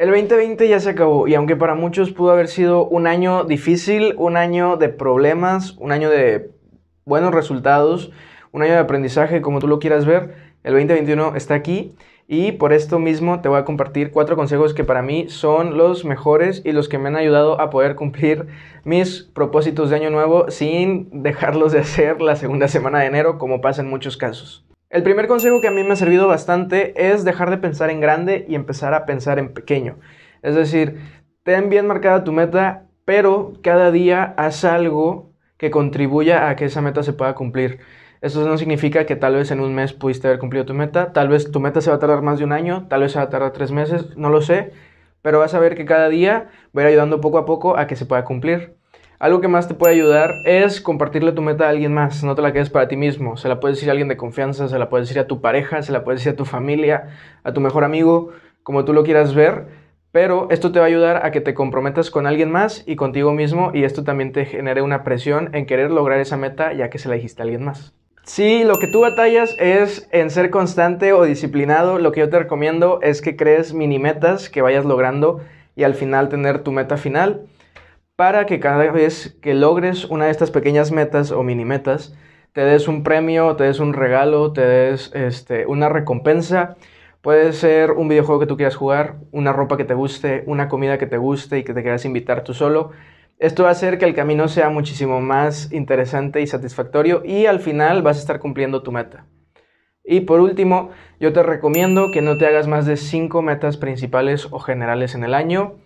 El 2020 ya se acabó y aunque para muchos pudo haber sido un año difícil, un año de problemas, un año de buenos resultados, un año de aprendizaje, como tú lo quieras ver, el 2021 está aquí y por esto mismo te voy a compartir cuatro consejos que para mí son los mejores y los que me han ayudado a poder cumplir mis propósitos de año nuevo sin dejarlos de hacer la segunda semana de enero como pasa en muchos casos. El primer consejo que a mí me ha servido bastante es dejar de pensar en grande y empezar a pensar en pequeño. Es decir, ten bien marcada tu meta, pero cada día haz algo que contribuya a que esa meta se pueda cumplir. Eso no significa que tal vez en un mes pudiste haber cumplido tu meta, tal vez tu meta se va a tardar más de un año, tal vez se va a tardar tres meses, no lo sé, pero vas a ver que cada día va ayudando poco a poco a que se pueda cumplir. Algo que más te puede ayudar es compartirle tu meta a alguien más, no te la quedes para ti mismo. Se la puedes decir a alguien de confianza, se la puedes decir a tu pareja, se la puedes decir a tu familia, a tu mejor amigo, como tú lo quieras ver, pero esto te va a ayudar a que te comprometas con alguien más y contigo mismo y esto también te genere una presión en querer lograr esa meta ya que se la dijiste a alguien más. Si lo que tú batallas es en ser constante o disciplinado, lo que yo te recomiendo es que crees mini metas que vayas logrando y al final tener tu meta final para que cada vez que logres una de estas pequeñas metas o mini metas, te des un premio, te des un regalo, te des este, una recompensa. Puede ser un videojuego que tú quieras jugar, una ropa que te guste, una comida que te guste y que te quieras invitar tú solo. Esto va a hacer que el camino sea muchísimo más interesante y satisfactorio y al final vas a estar cumpliendo tu meta. Y por último, yo te recomiendo que no te hagas más de 5 metas principales o generales en el año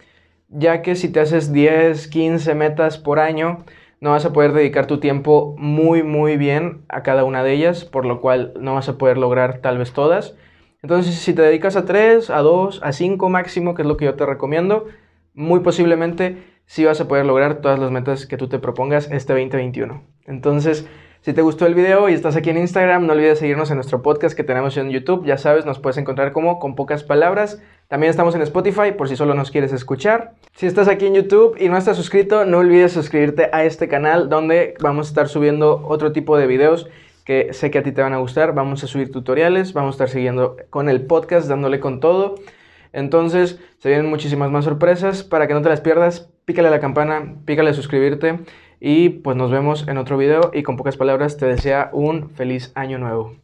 ya que si te haces 10, 15 metas por año, no vas a poder dedicar tu tiempo muy, muy bien a cada una de ellas, por lo cual no vas a poder lograr tal vez todas. Entonces, si te dedicas a 3, a 2, a 5 máximo, que es lo que yo te recomiendo, muy posiblemente sí vas a poder lograr todas las metas que tú te propongas este 2021. Entonces, si te gustó el video y estás aquí en Instagram, no olvides seguirnos en nuestro podcast que tenemos en YouTube. Ya sabes, nos puedes encontrar como con pocas palabras. También estamos en Spotify por si solo nos quieres escuchar. Si estás aquí en YouTube y no estás suscrito, no olvides suscribirte a este canal donde vamos a estar subiendo otro tipo de videos que sé que a ti te van a gustar. Vamos a subir tutoriales, vamos a estar siguiendo con el podcast, dándole con todo. Entonces, se vienen muchísimas más sorpresas. Para que no te las pierdas, pícale a la campana, pícale a suscribirte. Y pues nos vemos en otro video y con pocas palabras te desea un feliz año nuevo.